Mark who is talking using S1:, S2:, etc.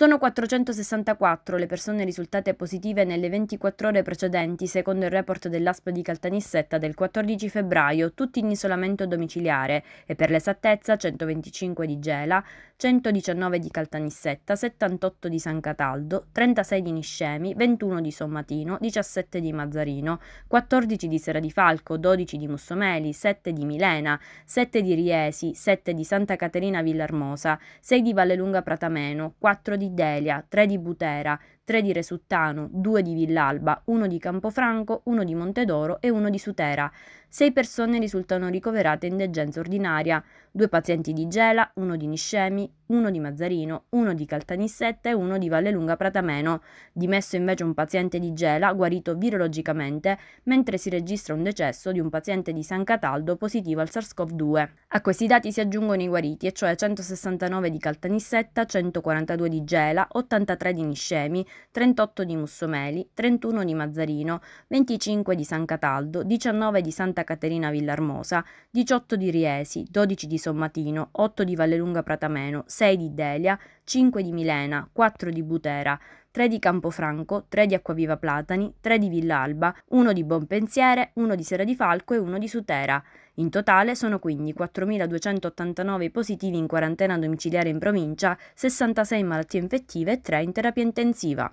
S1: Sono 464 le persone risultate positive nelle 24 ore precedenti, secondo il report dell'ASP di Caltanissetta del 14 febbraio, tutti in isolamento domiciliare e per l'esattezza 125 di Gela, 119 di Caltanissetta, 78 di San Cataldo, 36 di Niscemi, 21 di Sommatino, 17 di Mazzarino, 14 di Sera di Falco, 12 di Mussomeli, 7 di Milena, 7 di Riesi, 7 di Santa Caterina Villarmosa, 6 di Vallelunga Pratameno, 4 di Delia, 3 di Butera, 3 di Resuttano, 2 di Villalba, 1 di Campofranco, 1 di Montedoro e 1 di Sutera. 6 persone risultano ricoverate in degenza ordinaria, due pazienti di Gela, uno di Niscemi, uno di Mazzarino, uno di Caltanissetta e uno di Vallelunga Pratameno, dimesso invece un paziente di Gela guarito virologicamente, mentre si registra un decesso di un paziente di San Cataldo positivo al SARS-CoV-2. A questi dati si aggiungono i guariti, e cioè 169 di Caltanissetta, 142 di Gela, 83 di Niscemi, 38 di Mussomeli, 31 di Mazzarino, 25 di San Cataldo, 19 di Santa Caterina Villarmosa, 18 di Riesi, 12 di Sommatino, 8 di Vallelunga Pratameno, 6 di Delia, 5 di Milena, 4 di Butera, 3 di Campofranco, 3 di Acquaviva Platani, 3 di Villalba, 1 di Bonpensiere, 1 di Sera di Falco e 1 di Sutera. In totale sono quindi 4.289 i positivi in quarantena domiciliare in provincia, 66 malattie infettive e 3 in terapia intensiva.